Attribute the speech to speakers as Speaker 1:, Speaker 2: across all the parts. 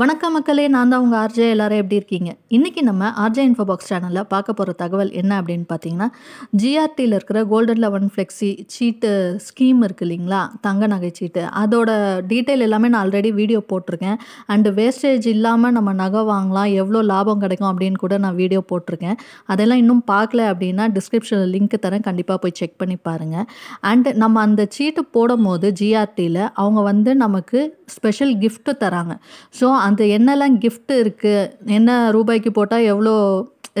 Speaker 1: வணக்கம் மக்களே நான் தான் உங்கள் ஆர்ஜே எல்லாரும் எப்படி இருக்கீங்க இன்றைக்கி நம்ம ஆர்ஜே இன்ஃபோபாக்ஸ் சேனலில் பார்க்க போகிற தகவல் என்ன அப்படின்னு பார்த்தீங்கன்னா ஜிஆர்டியில் இருக்கிற கோல்டன் லெவன் ஃப்ளெக்ஸி சீட்டு ஸ்கீம் இருக்குது இல்லைங்களா தங்க நகை சீட்டு அதோட டீட்டெயில் எல்லாமே நான் ஆல்ரெடி வீடியோ போட்டிருக்கேன் அண்டு வேஸ்டேஜ் இல்லாமல் நம்ம நகை வாங்கலாம் எவ்வளோ லாபம் கிடைக்கும் அப்படின்னு கூட நான் வீடியோ போட்டிருக்கேன் அதெல்லாம் இன்னும் பார்க்கல அப்படின்னா டிஸ்கிரிப்ஷனில் லிங்க் தரேன் கண்டிப்பாக போய் செக் பண்ணி பாருங்கள் அண்டு நம்ம அந்த சீட்டு போடும் போது ஜிஆர்டியில் அவங்க வந்து நமக்கு ஸ்பெஷல் கிஃப்ட்டு தராங்க ஸோ அந்த என்னெல்லாம் கிஃப்ட் இருக்குது என்ன ரூபாய்க்கு போட்டால் எவ்வளோ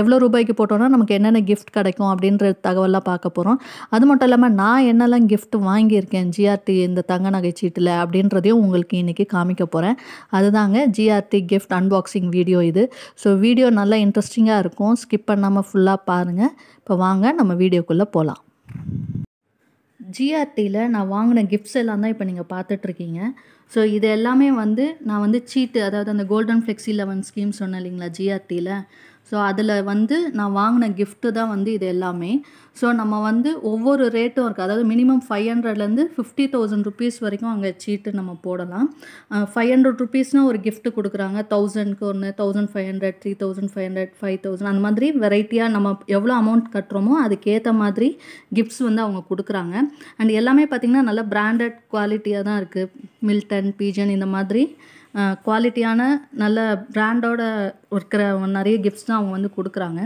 Speaker 1: எவ்வளோ ரூபாய்க்கு போட்டோன்னா நமக்கு என்னென்ன கிஃப்ட் கிடைக்கும் அப்படின்ற தகவலாம் பார்க்க போகிறோம் அது மட்டும் இல்லாமல் நான் என்னெல்லாம் கிஃப்ட் வாங்கியிருக்கேன் ஜிஆர்டி இந்த தங்க நகைச்சீட்டில் அப்படின்றதையும் உங்களுக்கு இன்றைக்கி காமிக்க போகிறேன் அதுதாங்க ஜிஆர்டி கிஃப்ட் அன்பாக்சிங் வீடியோ இது ஸோ வீடியோ நல்லா இன்ட்ரெஸ்டிங்காக இருக்கும் ஸ்கிப் பண்ணாமல் ஃபுல்லாக பாருங்கள் இப்போ வாங்க நம்ம வீடியோக்குள்ளே போகலாம் ஜிஆர்டியில் நான் வாங்கின கிஃப்ட்ஸ் எல்லாம் தான் இப்போ நீங்கள் பார்த்துட்ருக்கீங்க ஸோ இது எல்லாமே வந்து நான் வந்து சீட்டு அதாவது அந்த கோல்டன் ஃப்ளெக்ஸி லெவன் ஸ்கீம் சொன்னேன் இல்லைங்களா ஜிஆர்டியில் ஸோ அதில் வந்து நான் வாங்கின கிஃப்ட்டு தான் வந்து இது எல்லாமே ஸோ நம்ம வந்து ஒவ்வொரு ரேட்டும் இருக்குது அதாவது மினிமம் ஃபைவ் ஹண்ட்ரட்லேருந்து ஃபிஃப்டி தௌசண்ட் ருபீஸ் வரைக்கும் அங்கே சீட்டு நம்ம போடலாம் ஃபைவ் ஹண்ட்ரட் ருபீஸ்னால் ஒரு கிஃப்ட்டு கொடுக்குறாங்க தௌசண்ட்க்கு ஒன்று thousand five hundred three thousand five hundred five thousand அந்த மாதிரி வெரைட்டியாக நம்ம எவ்வளோ அமௌண்ட் கட்டுறோமோ அதுக்கேற்ற மாதிரி கிஃப்ட்ஸ் வந்து அவங்க கொடுக்குறாங்க அண்ட் எல்லாமே பார்த்திங்கன்னா நல்ல பிராண்டட் குவாலிட்டியாக தான் இருக்குது மில்டன் பீஜன் இந்த மாதிரி குவாலிட்டியான நல்ல ப்ராண்டோட இருக்கிற நிறைய கிஃப்ட்ஸ் தான் அவங்க வந்து கொடுக்குறாங்க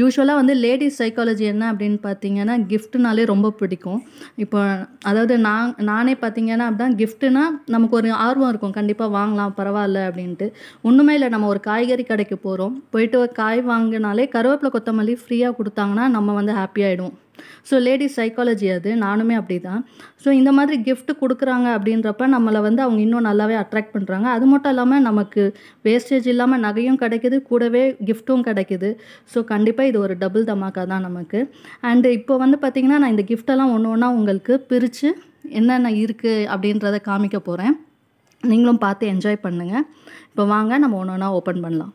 Speaker 1: யூஸ்வலாக வந்து லேடிஸ் சைக்காலஜி என்ன அப்படின்னு பார்த்தீங்கன்னா கிஃப்ட்னாலே ரொம்ப பிடிக்கும் இப்போ அதாவது நான் நானே பார்த்தீங்கன்னா தான் கிஃப்ட்டுனா நமக்கு ஒரு ஆர்வம் இருக்கும் கண்டிப்பாக வாங்கலாம் பரவாயில்ல அப்படின்ட்டு ஒன்றுமே இல்லை நம்ம ஒரு காய்கறி கடைக்கு போகிறோம் போயிட்டு காய் வாங்கினாலே கருவேப்பிலை கொத்தமல்லி ஃப்ரீயாக கொடுத்தாங்கன்னா நம்ம வந்து ஹாப்பியாகிடும் ஸோ லேடிஸ் சைக்காலஜி அது நானுமே அப்படி தான் ஸோ இந்த மாதிரி கிஃப்ட் கொடுக்குறாங்க அப்படின்றப்ப நம்மளை வந்து அவங்க இன்னும் நல்லாவே அட்ராக்ட் பண்ணுறாங்க அது மட்டும் இல்லாமல் நமக்கு வேஸ்டேஜ் இல்லாமல் நகையும் கிடைக்கிது கூடவே கிஃப்ட்டும் கிடைக்கிது ஸோ கண்டிப்பாக இது ஒரு டபுள் தமாக்கா தான் நமக்கு அண்டு இப்போ வந்து பார்த்திங்கன்னா நான் இந்த கிஃப்டெல்லாம் ஒன்று ஒன்றா உங்களுக்கு பிரித்து என்னென்ன இருக்குது அப்படின்றத காமிக்க போகிறேன் நீங்களும் பார்த்து என்ஜாய் பண்ணுங்கள் இப்போ வாங்க நம்ம ஒன்று ஒன்றா ஓப்பன் பண்ணலாம்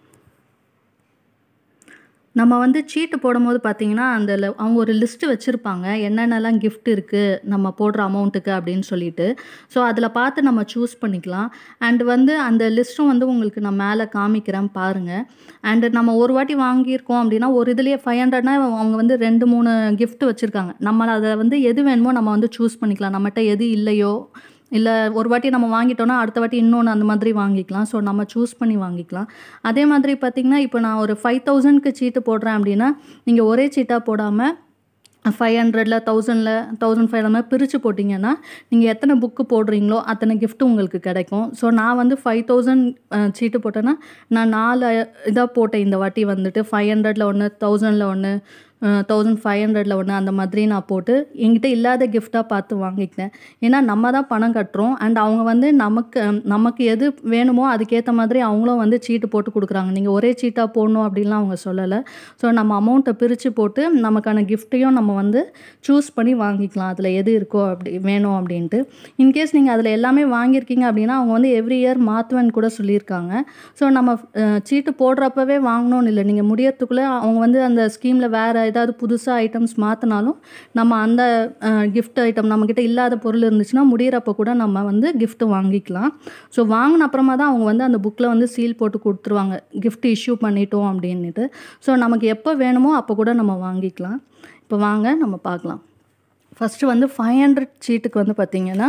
Speaker 1: நம்ம வந்து சீட்டு போடும்போது பார்த்தீங்கன்னா அந்த அவங்க ஒரு லிஸ்ட்டு வச்சுருப்பாங்க என்னென்னலாம் கிஃப்ட் இருக்குது நம்ம போடுற அமௌண்ட்டுக்கு அப்படின்னு சொல்லிட்டு ஸோ அதில் பார்த்து நம்ம சூஸ் பண்ணிக்கலாம் அண்டு வந்து அந்த லிஸ்ட்டும் வந்து உங்களுக்கு நான் மேலே காமிக்கிறேன் பாருங்கள் அண்டு நம்ம ஒரு வாட்டி வாங்கியிருக்கோம் அப்படின்னா ஒரு இதுலேயே ஃபைவ் ஹண்ட்ரட்னா அவங்க வந்து ரெண்டு மூணு கிஃப்ட் வச்சுருக்காங்க நம்மளை அதை வந்து எது வேணுமோ நம்ம வந்து சூஸ் பண்ணிக்கலாம் நம்மகிட்ட எது இல்லையோ இல்லை ஒரு வாட்டி நம்ம வாங்கிட்டோன்னா அடுத்த வாட்டி இன்னொன்று அந்த மாதிரி வாங்கிக்கலாம் ஸோ நம்ம சூஸ் பண்ணி வாங்கிக்கலாம் அதே மாதிரி பார்த்திங்கன்னா இப்போ நான் ஒரு ஃபைவ் தௌசண்ட்க்கு சீட்டு போடுறேன் அப்படின்னா நீங்கள் ஒரே சீட்டாக போடாமல் ஃபைவ் ஹண்ட்ரடில் தௌசண்டில் தௌசண்ட் ஃபைவ் அந்த பிரித்து போட்டிங்கன்னா நீங்கள் எத்தனை புக்கு போடுறீங்களோ அத்தனை கிஃப்ட் உங்களுக்கு கிடைக்கும் ஸோ நான் வந்து ஃபைவ் தௌசண்ட் சீட்டு போட்டேன்னா நான் நாலு இதாக போட்டேன் இந்த வாட்டி வந்துட்டு ஃபைவ் ஹண்ட்ரடில் ஒன்று தௌசண்டில் ஒன்று தௌசண்ட் ஃபைவ் ஹண்ட்ரடில் ஒன்று அந்த மாதிரி நான் போட்டு என்கிட்ட இல்லாத கிஃப்டாக பார்த்து வாங்கிக்கிட்டேன் ஏன்னா நம்ம தான் பணம் கட்டுறோம் அண்ட் அவங்க வந்து நமக்கு நமக்கு எது வேணுமோ அதுக்கேற்ற மாதிரி அவங்களும் வந்து சீட்டு போட்டு கொடுக்குறாங்க நீங்கள் ஒரே சீட்டாக போடணும் அப்படின்லாம் அவங்க சொல்லலை ஸோ நம்ம அமௌண்ட்டை பிரித்து போட்டு நமக்கான கிஃப்ட்டையும் நம்ம வந்து சூஸ் பண்ணி வாங்கிக்கலாம் அதில் எது இருக்கோ அப்படி வேணும் அப்படின்ட்டு இன்கேஸ் நீங்கள் அதில் எல்லாமே வாங்கியிருக்கீங்க அப்படின்னா அவங்க வந்து எவ்ரி இயர் மாற்றுவேன் கூட சொல்லியிருக்காங்க ஸோ நம்ம சீட்டு போடுறப்பவே வாங்கணும்னு இல்லை நீங்கள் முடியறதுக்குள்ளே அவங்க வந்து அந்த ஸ்கீமில் வேறு ஏதாவது புதுசாக ஐட்டம்ஸ் மாற்றினாலும் நம்ம அந்த கிஃப்ட் ஐட்டம் நம்மக்கிட்ட இல்லாத பொருள் இருந்துச்சுன்னா முடிகிறப்ப கூட நம்ம வந்து கிஃப்ட்டு வாங்கிக்கலாம் ஸோ வாங்கின அப்புறமா தான் அவங்க வந்து அந்த புக்கில் வந்து சீல் போட்டு கொடுத்துருவாங்க கிஃப்ட் இஷ்யூ பண்ணிட்டோம் அப்படின்ட்டு ஸோ நமக்கு எப்போ வேணுமோ அப்போ கூட நம்ம வாங்கிக்கலாம் இப்போ வாங்க நம்ம பார்க்கலாம் ஃபஸ்ட்டு வந்து ஃபைவ் ஹண்ட்ரட் சீட்டுக்கு வந்து பார்த்திங்கன்னா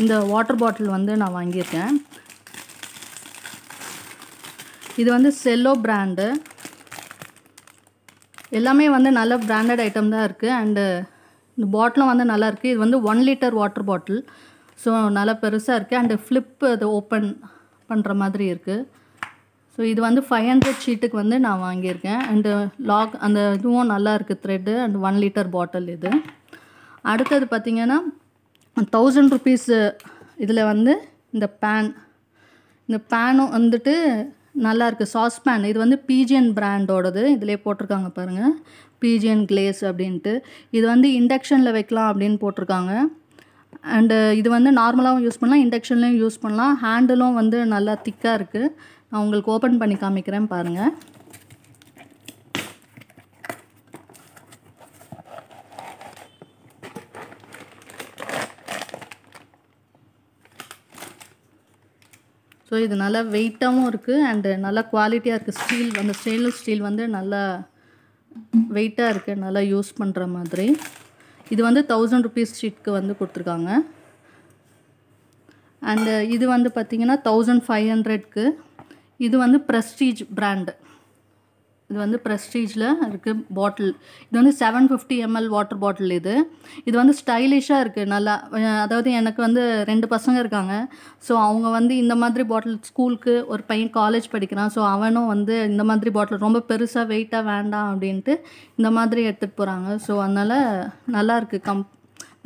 Speaker 1: இந்த வாட்டர் பாட்டில் வந்து நான் வாங்கியிருக்கேன் இது வந்து செல்லோ பிராண்டு எல்லாமே வந்து நல்ல பிராண்டட் ஐட்டம் தான் இருக்குது அண்டு இந்த பாட்டிலும் வந்து நல்லா இருக்குது இது வந்து one litre water bottle so நல்லா பெருசாக இருக்குது அண்டு ஃப்ளிப்பு அது ஓப்பன் பண்ணுற மாதிரி இருக்குது ஸோ இது வந்து ஃபைவ் ஹண்ட்ரட் ஷீட்டுக்கு வந்து நான் வாங்கியிருக்கேன் அண்டு லாக் அந்த இதுவும் நல்லா இருக்குது thread and one litre bottle இது அடுத்தது பார்த்திங்கன்னா தௌசண்ட் ருபீஸு இதில் வந்து இந்த பேன் இந்த பேனும் வந்துட்டு நல்லாயிருக்கு சாஸ்பேன் இது வந்து பிஜிஎன் பிராண்டோடது இதிலே போட்டிருக்காங்க பாருங்கள் பிஜிஎன் கிளேஸ் அப்படின்ட்டு இது வந்து இண்டக்ஷனில் வைக்கலாம் அப்படின்னு போட்டிருக்காங்க அண்டு இது வந்து நார்மலாகவும் யூஸ் பண்ணலாம் இண்டக்ஷன்லேயும் யூஸ் பண்ணலாம் ஹேண்டிலும் வந்து நல்லா திக்காக இருக்குது நான் உங்களுக்கு ஓப்பன் பண்ணி காமிக்கிறேன் பாருங்கள் ஸோ இது நல்லா வெயிட்டாகவும் இருக்குது அண்டு நல்லா குவாலிட்டியாக இருக்குது ஸ்டீல் அந்த ஸ்டெயின்லெஸ் ஸ்டீல் வந்து நல்லா வெயிட்டாக இருக்குது நல்லா யூஸ் பண்ணுற மாதிரி இது வந்து தௌசண்ட் ருபீஸ் ஷீட்க்கு வந்து கொடுத்துருக்காங்க அண்டு இது வந்து பார்த்திங்கன்னா தௌசண்ட் ஃபைவ் ஹண்ட்ரட்க்கு இது வந்து ப்ரெஸ்டீஜ் ப்ராண்டு இது வந்து ப்ரெஸ்டீஜில் இருக்குது பாட்டில் இது வந்து seven fifty ML water bottle இது இது வந்து ஸ்டைலிஷாக இருக்குது நல்லா அதாவது எனக்கு வந்து ரெண்டு பசங்க இருக்காங்க ஸோ அவங்க வந்து இந்த மாதிரி பாட்டில் ஸ்கூலுக்கு ஒரு பையன் காலேஜ் படிக்கிறான் ஸோ அவனும் வந்து இந்த மாதிரி பாட்டில் ரொம்ப பெருசாக வெயிட்டாக வேண்டாம் அப்படின்ட்டு இந்த மாதிரி எடுத்துகிட்டு போகிறாங்க ஸோ அதனால் நல்லாயிருக்கு கம்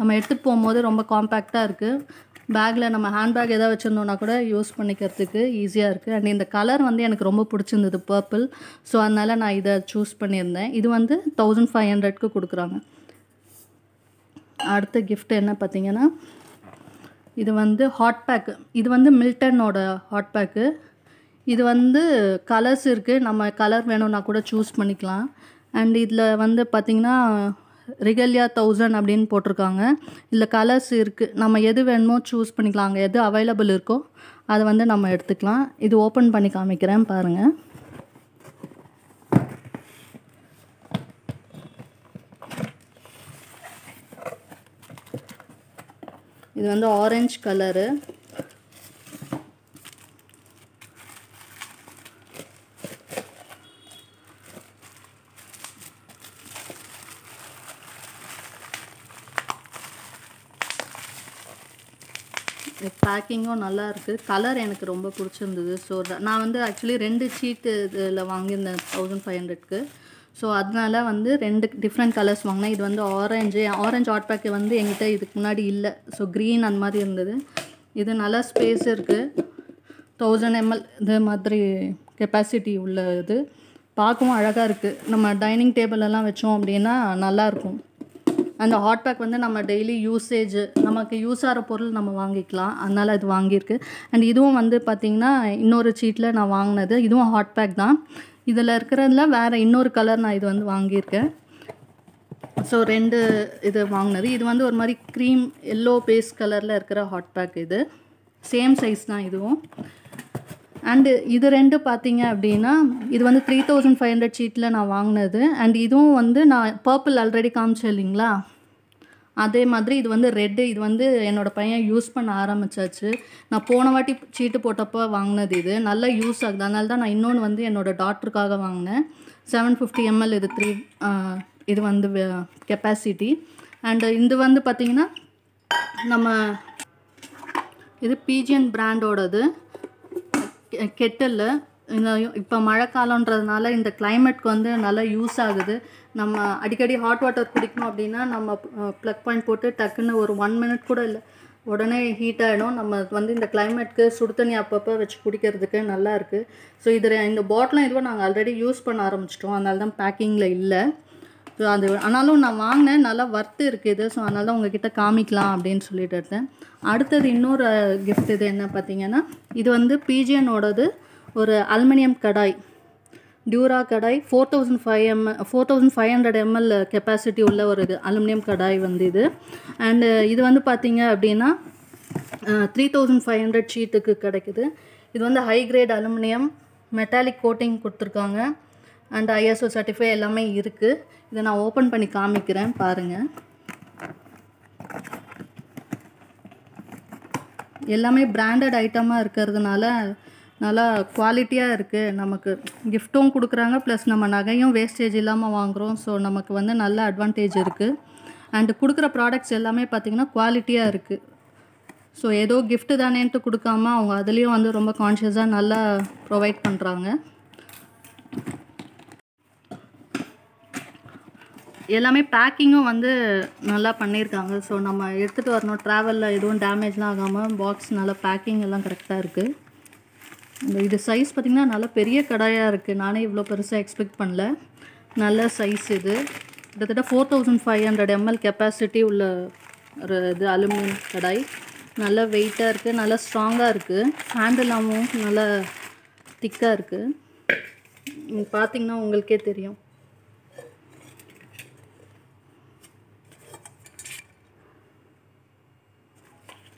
Speaker 1: நம்ம எடுத்துகிட்டு போகும்போது ரொம்ப காம்பேக்டாக இருக்குது பேக்கில் நம்ம ஹேண்ட் பேக் எதாவது வச்சுருந்தோன்னா கூட யூஸ் பண்ணிக்கிறதுக்கு ஈஸியாக இருக்குது அண்ட் இந்த கலர் வந்து எனக்கு ரொம்ப பிடிச்சிருந்தது பர்பிள் ஸோ அதனால் நான் இதை சூஸ் பண்ணியிருந்தேன் இது வந்து தௌசண்ட் ஃபைவ் ஹண்ட்ரட்க்கு கொடுக்குறாங்க அடுத்த கிஃப்ட் என்ன பார்த்தீங்கன்னா இது வந்து ஹாட் பேக்கு இது வந்து மில்டனோட ஹாட் பேக்கு இது வந்து கலர்ஸ் இருக்குது நம்ம கலர் வேணும்னா கூட சூஸ் பண்ணிக்கலாம் அண்ட் இதில் வந்து பார்த்திங்கன்னா ரிகல்யா தௌசண்ட் அப்படின்னு போட்டிருக்காங்க இதில் கலர்ஸ் இருக்குது நம்ம எது வேணுமோ சூஸ் பண்ணிக்கலாம் அங்கே எது அவைலபிள் இருக்கோ அதை வந்து நம்ம எடுத்துக்கலாம் இது ஓப்பன் பண்ணி காமிக்கிறேன் பாருங்கள் இது வந்து ஆரஞ்சு கலரு பேக்கிங்கும் நல்லா இருக்குது கலர் எனக்கு ரொம்ப பிடிச்சிருந்தது ஸோ நான் வந்து ஆக்சுவலி ரெண்டு சீட்டு இதில் வாங்கியிருந்தேன் தௌசண்ட் ஃபைவ் ஹண்ட்ரட்க்கு ஸோ அதனால் வந்து ரெண்டு டிஃப்ரெண்ட் கலர்ஸ் வாங்கினேன் இது வந்து ஆரஞ்சு ஆரஞ்ச் ஹாட் பேக்கு வந்து எங்கிட்ட இதுக்கு முன்னாடி இல்லை ஸோ க்ரீன் அந்த மாதிரி இருந்தது இது நல்லா ஸ்பேஸ் இருக்குது தௌசண்ட் எம்எல் இது மாதிரி கெப்பாசிட்டி உள்ள இது பார்க்கவும் அழகாக இருக்குது நம்ம டைனிங் டேபிளெல்லாம் வச்சோம் அப்படின்னா நல்லாயிருக்கும் அந்த ஹாட் பேக் வந்து நம்ம டெய்லி யூசேஜ் நமக்கு யூஸ் ஆகிற பொருள் நம்ம வாங்கிக்கலாம் அதனால் அது வாங்கியிருக்கு அண்ட் இதுவும் வந்து பார்த்திங்கன்னா இன்னொரு சீட்டில் நான் வாங்கினது இதுவும் ஹாட் பேக் தான் இதில் இருக்கிறதுல வேறு இன்னொரு கலர் நான் இது வந்து வாங்கியிருக்கேன் ஸோ ரெண்டு இது வாங்கினது இது வந்து ஒரு மாதிரி க்ரீம் எல்லோ பேஸ் கலரில் இருக்கிற ஹாட் பேக் இது சேம் சைஸ் தான் இதுவும் அண்டு இது ரெண்டு பார்த்தீங்க அப்படின்னா இது வந்து த்ரீ தௌசண்ட் ஃபைவ் ஹண்ட்ரட் ஷீட்டில் நான் வாங்கினது அண்ட் இதுவும் வந்து நான் பர்பிள் ஆல்ரெடி காமிச்சேன் இல்லைங்களா அதே மாதிரி இது வந்து ரெட்டு இது வந்து என்னோடய பையன் யூஸ் பண்ண ஆரம்பிச்சாச்சு நான் போன வாட்டி சீட்டு போட்டப்போ வாங்கினது இது நல்லா யூஸ் ஆகுது அதனால தான் நான் இன்னொன்று வந்து என்னோடய டாக்டருக்காக வாங்கினேன் செவன் ஃபிஃப்டி எம்எல் இது த்ரீ இது வந்து கெப்பாசிட்டி அண்டு இது வந்து பார்த்திங்கன்னா நம்ம இது பிஜிஎன் பிராண்டோடது கெட்டில் இந்த இப்போ மழைக்காலன்றதுனால இந்த கிளைமேட்க்கு வந்து நல்லா யூஸ் ஆகுது நம்ம அடிக்கடி ஹாட் வாட்டர் குடிக்கணும் அப்படின்னா நம்ம ப்ளக் பாயிண்ட் போட்டு டக்குன்னு ஒரு ஒன் மினிட் கூட இல்லை உடனே ஹீட் ஆகிடும் நம்ம வந்து இந்த கிளைமேட்க்கு சுடு தண்ணி அப்பப்போ வச்சு குடிக்கிறதுக்கு நல்லா இருக்குது ஸோ இதில் இந்த பாட்டிலும் இதுவும் நாங்கள் ஆல்ரெடி யூஸ் பண்ண ஆரம்பிச்சிட்டோம் அதனால தான் பேக்கிங்கில் இல்லை ஸோ அது ஆனாலும் நான் வாங்கினேன் நல்லா ஒர்த்து இருக்குது இது ஸோ அதனால தான் உங்ககிட்ட காமிக்கலாம் அப்படின்னு சொல்லிட்டு இருந்தேன் அடுத்தது இன்னொரு கிஃப்ட் இது என்ன பார்த்தீங்கன்னா இது வந்து பிஜிஎனோடது ஒரு அல்மினியம் கடாய் டியூரா kadai four thousand five M four thousand five hundred ML capacity உள்ள ஒரு இது அலுமினியம் கடாய் வந்து இது அண்டு இது வந்து பார்த்தீங்க அப்படின்னா த்ரீ தௌசண்ட் ஃபைவ் ஹண்ட்ரட் ஷீட்டுக்கு கிடைக்குது இது வந்து high grade aluminium metallic coating கொடுத்துருக்காங்க அண்ட் ஐஎஸ்ஓ சர்டிஃபை எல்லாமே இருக்குது இதை நான் ஓப்பன் பண்ணி காமிக்கிறேன் பாருங்கள் எல்லாமே பிராண்டட் ஐட்டமாக இருக்கிறதுனால நல்லா குவாலிட்டியாக இருக்குது நமக்கு கிஃப்ட்டும் கொடுக்குறாங்க ப்ளஸ் நம்ம நகையும் வேஸ்டேஜ் இல்லாமல் வாங்குகிறோம் ஸோ நமக்கு வந்து நல்ல அட்வான்டேஜ் இருக்குது அண்டு கொடுக்குற ப்ராடக்ட்ஸ் எல்லாமே பார்த்திங்கன்னா குவாலிட்டியாக இருக்குது ஸோ ஏதோ கிஃப்ட்டு தானேன்ட்டு கொடுக்காம அவங்க அதுலேயும் வந்து ரொம்ப கான்ஷியஸாக நல்லா ப்ரொவைட் பண்ணுறாங்க எல்லாமே பேக்கிங்கும் வந்து நல்லா பண்ணியிருக்காங்க ஸோ நம்ம எடுத்துகிட்டு வரணும் ட்ராவலில் எதுவும் டேமேஜ்லாம் ஆகாமல் பாக்ஸ் நல்லா பேக்கிங் எல்லாம் கரெக்டாக இருக்குது இந்த இது சைஸ் பார்த்திங்கன்னா நல்லா பெரிய கடாயாக இருக்குது நானே இவ்வளோ பெருசாக எக்ஸ்பெக்ட் பண்ணல நல்ல சைஸ் இது கிட்டத்தட்ட four thousand five hundred ML capacity உள்ள ஒரு இது அலுமினியம் கடாய் நல்ல வெயிட்டாக இருக்குது நல்லா ஸ்ட்ராங்காக இருக்குது ஹேண்டிலாகவும் நல்லா திக்காக இருக்குது பார்த்திங்கன்னா உங்களுக்கே தெரியும்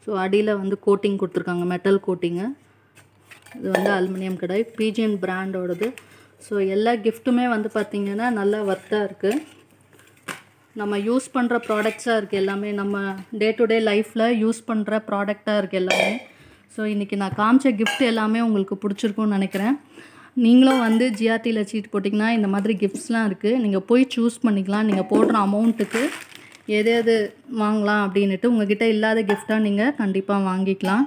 Speaker 1: ஸோ அடியில் வந்து கோட்டிங் கொடுத்துருக்காங்க மெட்டல் கோட்டிங்கு இது வந்து அலுமினியம் கடாய் பிஜிஎன் பிராண்டோடது ஸோ எல்லா கிஃப்ட்டுமே வந்து பார்த்திங்கன்னா நல்லா ஒர்த்தாக இருக்குது நம்ம யூஸ் பண்ணுற ப்ராடக்ட்ஸாக இருக்குது எல்லாமே நம்ம டே டு டே லைஃப்பில் யூஸ் பண்ணுற ப்ராடக்டாக இருக்குது எல்லாமே ஸோ இன்றைக்கி நான் காமிச்ச கிஃப்ட் எல்லாமே உங்களுக்கு பிடிச்சிருக்கும்னு நினைக்கிறேன் நீங்களும் வந்து ஜிஆர்டியில் சீட் போட்டிங்கன்னா இந்த மாதிரி கிஃப்ட்ஸ்லாம் இருக்குது நீங்கள் போய் சூஸ் பண்ணிக்கலாம் நீங்கள் போடுற அமௌண்ட்டுக்கு எது எது வாங்கலாம் அப்படின்ட்டு உங்ககிட்ட இல்லாத கிஃப்ட்டாக நீங்கள் கண்டிப்பாக வாங்கிக்கலாம்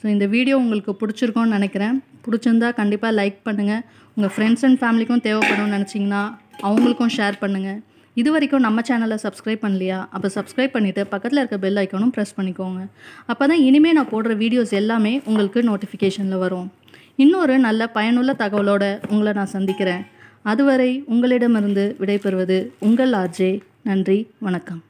Speaker 1: ஸோ இந்த வீடியோ உங்களுக்கு பிடிச்சிருக்கோன்னு நினைக்கிறேன் பிடிச்சிருந்தா கண்டிப்பாக லைக் பண்ணுங்கள் உங்கள் ஃப்ரெண்ட்ஸ் அண்ட் ஃபேமிலிக்கும் தேவைப்படும்னு நினச்சிங்கன்னா அவங்களுக்கும் ஷேர் பண்ணுங்கள் இது வரைக்கும் நம்ம சேனலை சப்ஸ்கிரைப் பண்ணலையா அப்போ சப்ஸ்கிரைப் பண்ணிவிட்டு பக்கத்தில் இருக்க பெல் ஐக்கனும் ப்ரெஸ் பண்ணிக்கோங்க அப்போ தான் இனிமேல் நான் போடுற வீடியோஸ் எல்லாமே உங்களுக்கு நோட்டிஃபிகேஷனில் வரும் இன்னொரு நல்ல பயனுள்ள தகவலோடு உங்களை நான் சந்திக்கிறேன் அதுவரை உங்களிடமிருந்து விடைபெறுவது உங்கள் ஆர்ஜே நன்றி வணக்கம்